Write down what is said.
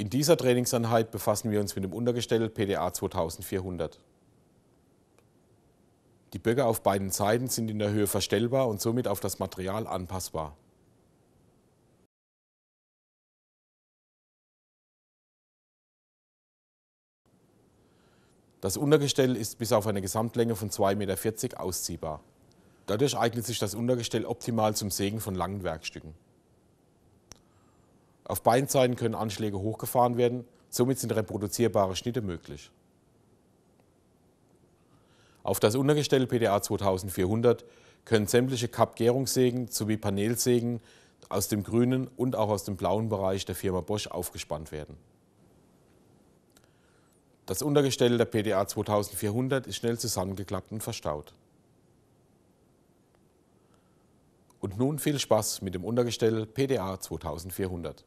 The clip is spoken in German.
In dieser Trainingseinheit befassen wir uns mit dem Untergestell PDA 2400. Die Böcke auf beiden Seiten sind in der Höhe verstellbar und somit auf das Material anpassbar. Das Untergestell ist bis auf eine Gesamtlänge von 2,40 Meter ausziehbar. Dadurch eignet sich das Untergestell optimal zum Sägen von langen Werkstücken. Auf beiden Seiten können Anschläge hochgefahren werden, somit sind reproduzierbare Schnitte möglich. Auf das Untergestell PDA 2400 können sämtliche Kappgärungssägen sowie Paneelsägen aus dem grünen und auch aus dem blauen Bereich der Firma Bosch aufgespannt werden. Das Untergestell der PDA 2400 ist schnell zusammengeklappt und verstaut. Und nun viel Spaß mit dem Untergestell PDA 2400.